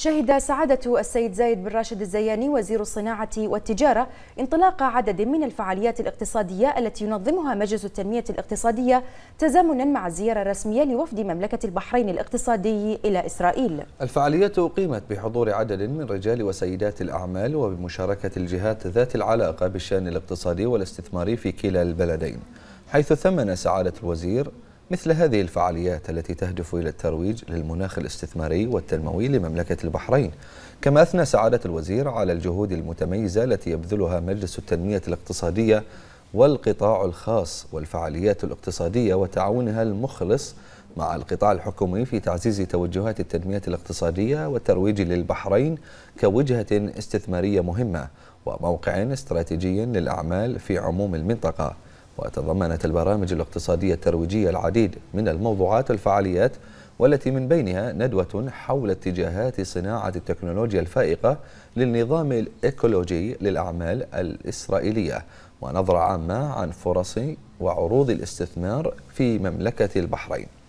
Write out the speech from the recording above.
شهد سعادة السيد زايد بن راشد الزياني وزير الصناعة والتجارة انطلاق عدد من الفعاليات الاقتصادية التي ينظمها مجلس التنمية الاقتصادية تزامنا مع الزيارة الرسمية لوفد مملكة البحرين الاقتصادي إلى إسرائيل الفعاليات أقيمت بحضور عدد من رجال وسيدات الأعمال وبمشاركة الجهات ذات العلاقة بالشأن الاقتصادي والاستثماري في كلا البلدين حيث ثمن سعادة الوزير مثل هذه الفعاليات التي تهدف إلى الترويج للمناخ الاستثماري والتنموي لمملكة البحرين كما أثنى سعادة الوزير على الجهود المتميزة التي يبذلها مجلس التنمية الاقتصادية والقطاع الخاص والفعاليات الاقتصادية وتعاونها المخلص مع القطاع الحكومي في تعزيز توجهات التنمية الاقتصادية والترويج للبحرين كوجهة استثمارية مهمة وموقع استراتيجي للأعمال في عموم المنطقة وتضمنت البرامج الاقتصادية الترويجية العديد من الموضوعات والفعاليات والتي من بينها ندوة حول اتجاهات صناعة التكنولوجيا الفائقة للنظام الإيكولوجي للأعمال الإسرائيلية ونظرة عامة عن فرص وعروض الاستثمار في مملكة البحرين